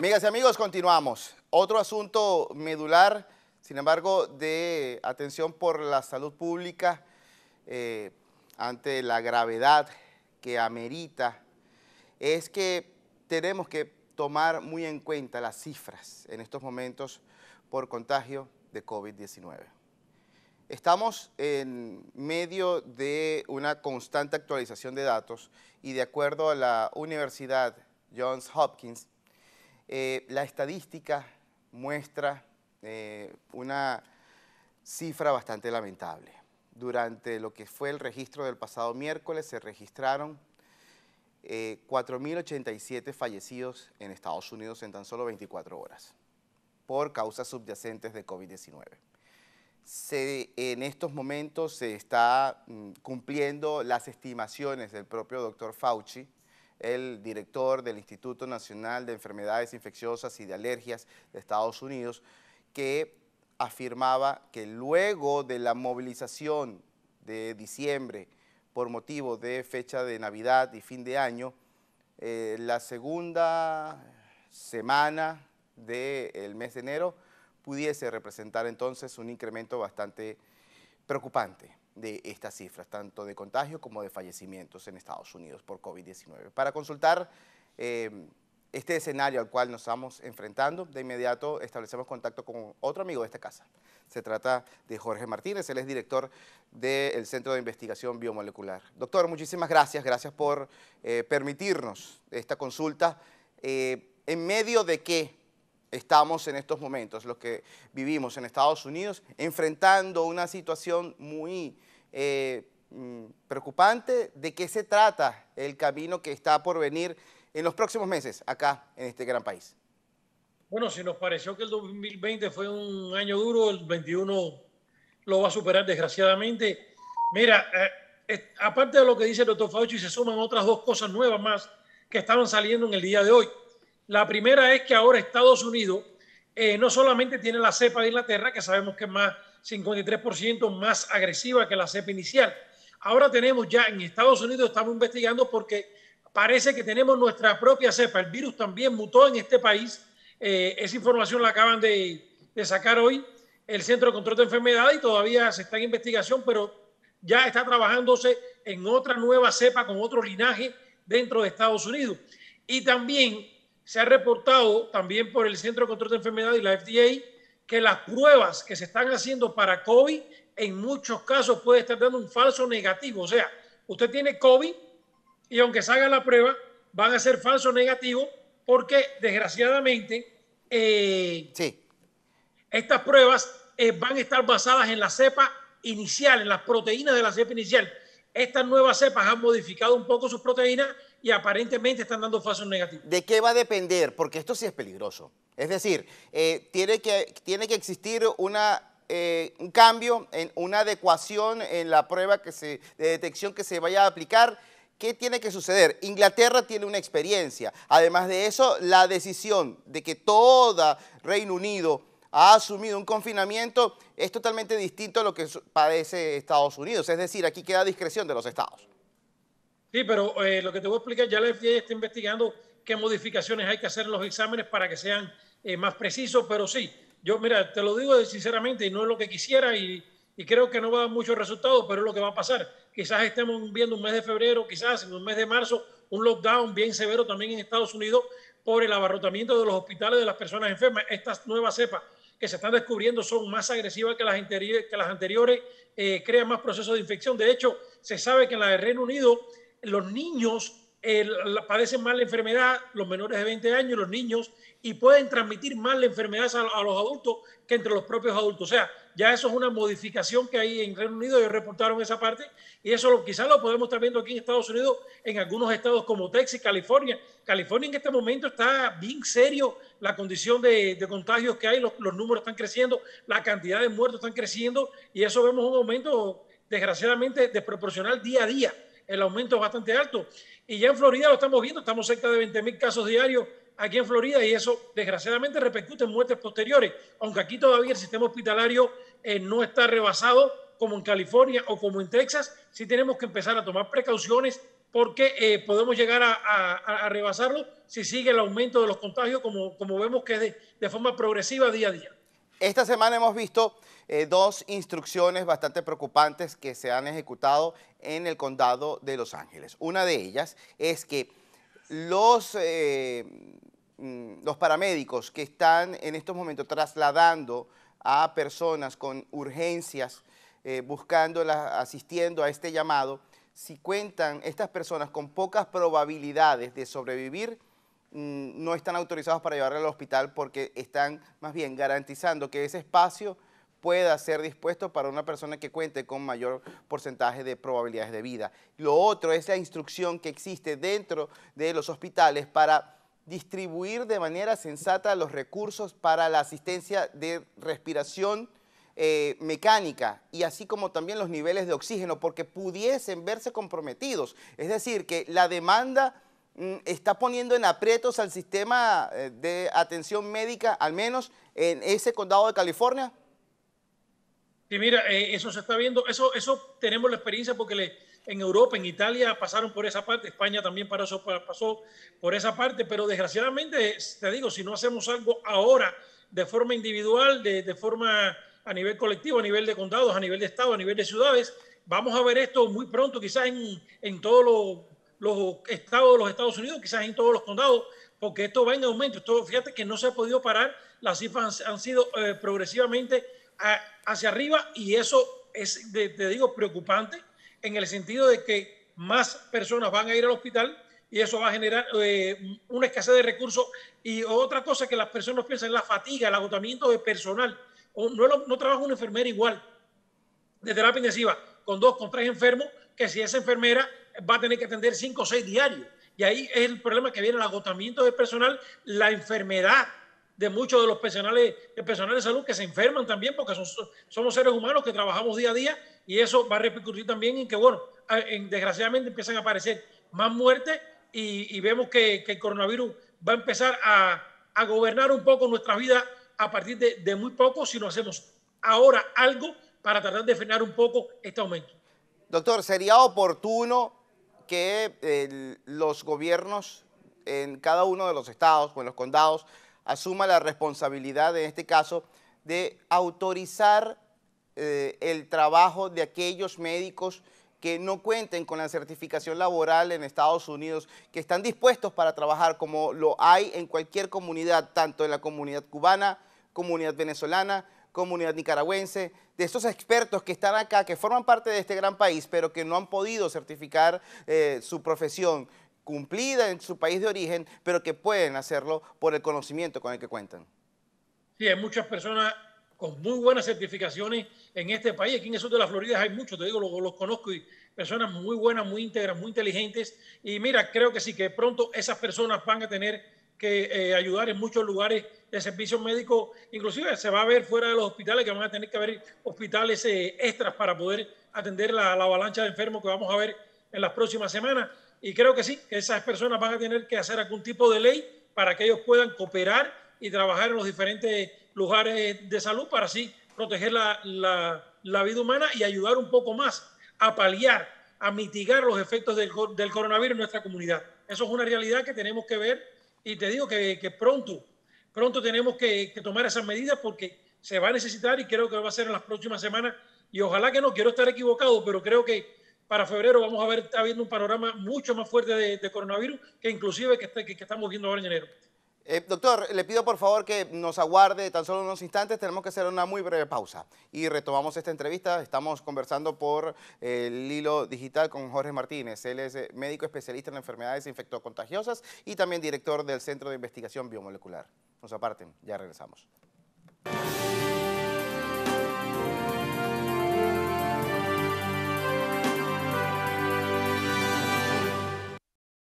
Amigas y amigos, continuamos. Otro asunto medular, sin embargo, de atención por la salud pública eh, ante la gravedad que amerita, es que tenemos que tomar muy en cuenta las cifras en estos momentos por contagio de COVID-19. Estamos en medio de una constante actualización de datos y de acuerdo a la Universidad Johns Hopkins, eh, la estadística muestra eh, una cifra bastante lamentable. Durante lo que fue el registro del pasado miércoles se registraron 4.087 eh, fallecidos en Estados Unidos en tan solo 24 horas por causas subyacentes de COVID-19. en estos momentos se está mm, cumpliendo las estimaciones del propio doctor Fauci, el director del Instituto Nacional de Enfermedades Infecciosas y de Alergias de Estados Unidos, que afirmaba que luego de la movilización de diciembre por motivo de fecha de Navidad y fin de año, eh, la segunda semana del mes de enero pudiese representar entonces un incremento bastante preocupante de estas cifras, tanto de contagios como de fallecimientos en Estados Unidos por COVID-19. Para consultar eh, este escenario al cual nos estamos enfrentando, de inmediato establecemos contacto con otro amigo de esta casa. Se trata de Jorge Martínez, él es director del Centro de Investigación Biomolecular. Doctor, muchísimas gracias, gracias por eh, permitirnos esta consulta. Eh, ¿En medio de qué estamos en estos momentos, los que vivimos en Estados Unidos, enfrentando una situación muy eh, mm, preocupante de qué se trata el camino que está por venir en los próximos meses acá en este gran país. Bueno, si nos pareció que el 2020 fue un año duro, el 21 lo va a superar desgraciadamente. Mira, eh, aparte de lo que dice el doctor Fauci, se suman otras dos cosas nuevas más que estaban saliendo en el día de hoy. La primera es que ahora Estados Unidos eh, no solamente tiene la cepa de Inglaterra, que sabemos que es más 53% más agresiva que la cepa inicial. Ahora tenemos ya en Estados Unidos, estamos investigando porque parece que tenemos nuestra propia cepa. El virus también mutó en este país. Eh, esa información la acaban de, sacar hoy el Centro de Control de Enfermedades y todavía se está en investigación, pero ya está trabajándose en otra nueva cepa con otro linaje dentro de Estados Unidos. Y también se ha reportado también por el Centro de Control de Enfermedades y la FDA que las pruebas que se están haciendo para COVID en muchos casos puede estar dando un falso negativo. O sea, usted tiene COVID y aunque salga la prueba, van a ser falso negativo porque desgraciadamente eh, estas pruebas eh, van a estar basadas en la cepa inicial, en las proteínas de la cepa inicial. Estas nuevas cepas han modificado un poco sus proteínas y aparentemente están dando falsos negativos. ¿De qué va a depender? Porque esto sí es peligroso. Es decir, eh, tiene, que, tiene que existir una eh, un cambio, en una adecuación en la prueba que se, de detección que se vaya a aplicar. ¿Qué tiene que suceder? Inglaterra tiene una experiencia. Además de eso, la decisión de que toda Reino Unido ha asumido un confinamiento es totalmente distinto a lo que padece Estados Unidos. Es decir, aquí queda discreción de los estados. Sí, pero eh, lo que te voy a explicar, ya la FDA está investigando qué modificaciones hay que hacer en los exámenes para que sean eh, más precisos, pero sí, yo mira, te lo digo sinceramente y no es lo que quisiera y, creo que no va a dar muchos resultados, pero es lo que va a pasar. Quizás estemos viendo un mes de febrero, quizás en un mes de marzo, un lockdown bien severo también en Estados Unidos por el abarrotamiento de los hospitales de las personas enfermas. Estas nuevas cepas que se están descubriendo son más agresivas que las anteriores, que las anteriores eh, crean más procesos de infección. De hecho, se sabe que en la del Reino Unido los niños eh, padecen más la enfermedad, los menores de 20 años, los niños, y pueden transmitir más la enfermedad a, los adultos que entre los propios adultos. O sea, ya eso es una modificación que hay en Reino Unido, ellos reportaron esa parte, y eso lo, quizás lo podemos estar viendo aquí en Estados Unidos, en algunos estados como Texas, California. California en este momento está bien serio la condición de, contagios que hay, los números están creciendo, la cantidad de muertos están creciendo, y eso vemos un aumento desgraciadamente desproporcional día a día el aumento es bastante alto. Y ya en Florida lo estamos viendo, estamos cerca de 20 mil casos diarios aquí en Florida y eso desgraciadamente repercute en muertes posteriores, aunque aquí todavía el sistema hospitalario eh, no está rebasado como en California o como en Texas, sí tenemos que empezar a tomar precauciones porque eh, podemos llegar a, rebasarlo si sigue el aumento de los contagios como, como vemos que es de forma progresiva día a día. Esta semana hemos visto eh, dos instrucciones bastante preocupantes que se han ejecutado en el condado de Los Ángeles. Una de ellas es que los, eh, mm, los paramédicos que están en estos momentos trasladando a personas con urgencias, eh, buscándolas, asistiendo a este llamado, si cuentan estas personas con pocas probabilidades de sobrevivir, Mm, no están autorizados para llevarla al hospital porque están más bien garantizando que ese espacio pueda ser dispuesto para una persona que cuente con mayor porcentaje de probabilidades de vida. Lo otro es la instrucción que existe dentro de los hospitales para distribuir de manera sensata los recursos para la asistencia de respiración eh, mecánica y así como también los niveles de oxígeno porque pudiesen verse comprometidos. Es decir, que la demanda Mm, está poniendo en aprietos al sistema eh, de atención médica, al menos en ese condado de California? Sí, mira, eh, eso se está viendo, eso, eso tenemos la experiencia porque en Europa, en Italia pasaron por esa parte, España también pasó, por esa parte, pero desgraciadamente, te digo, si no hacemos algo ahora de forma individual, de, forma a nivel colectivo, a nivel de condados, a nivel de estado, a nivel de ciudades, vamos a ver esto muy pronto, quizás en, en todos los los estados de los Estados Unidos, quizás en todos los condados, porque esto va en aumento. Esto, fíjate que no se ha podido parar, las cifras han, sido eh, progresivamente hacia arriba y eso es, te digo, preocupante en el sentido de que más personas van a ir al hospital y eso va a generar eh, una escasez de recursos y otra cosa que las personas piensan, la fatiga, el agotamiento de personal. no, no trabaja una enfermera igual de terapia intensiva con dos, con tres enfermos que si esa enfermera va a tener que atender cinco o seis diarios. Y ahí es el problema que viene el agotamiento del personal, la enfermedad de muchos de los personales, de personal de salud que se enferman también porque son, somos seres humanos que trabajamos día a día y eso va a repercutir también en que, bueno, desgraciadamente empiezan a aparecer más muertes y, vemos que, que, el coronavirus va a empezar a, a gobernar un poco nuestra vida a partir de, de muy poco si no hacemos ahora algo para tratar de frenar un poco este aumento. Doctor, ¿sería oportuno que los gobiernos en cada uno de los estados o en los condados asuma la responsabilidad, en este caso, de autorizar eh, el trabajo de aquellos médicos que no cuenten con la certificación laboral en Estados Unidos, que están dispuestos para trabajar como lo hay en cualquier comunidad, tanto en la comunidad cubana, comunidad venezolana, comunidad nicaragüense, de estos expertos que están acá, que forman parte de este gran país, pero que no han podido certificar eh, su profesión cumplida en su país de origen, pero que pueden hacerlo por el conocimiento con el que cuentan. Sí, hay muchas personas con muy buenas certificaciones en este país. Aquí en el sur de la Florida hay muchos, te digo, los, los conozco y personas muy buenas, muy íntegras, muy inteligentes. Y mira, creo que sí, que pronto esas personas van a tener que eh, ayudar en muchos lugares de servicios médicos, inclusive se va a ver fuera de los hospitales, que van a tener que haber hospitales eh, extras para poder atender la, avalancha de enfermos que vamos a ver en las próximas semanas. Y creo que sí, que esas personas van a tener que hacer algún tipo de ley para que ellos puedan cooperar y trabajar en los diferentes lugares de salud para así proteger la, la, la vida humana y ayudar un poco más a paliar, a mitigar los efectos del, del coronavirus en nuestra comunidad. Eso es una realidad que tenemos que ver y te digo que, pronto, pronto tenemos que, tomar esas medidas porque se va a necesitar y creo que va a ser en las próximas semanas. Y ojalá que no, quiero estar equivocado, pero creo que para febrero vamos a ver, habiendo un panorama mucho más fuerte de, coronavirus que inclusive que, que estamos viendo ahora en enero. Eh, doctor, le pido por favor que nos aguarde tan solo unos instantes, tenemos que hacer una muy breve pausa y retomamos esta entrevista. Estamos conversando por eh, el hilo digital con Jorge Martínez, él es eh, médico especialista en enfermedades infectocontagiosas y también director del Centro de Investigación Biomolecular. Nos aparten, ya regresamos.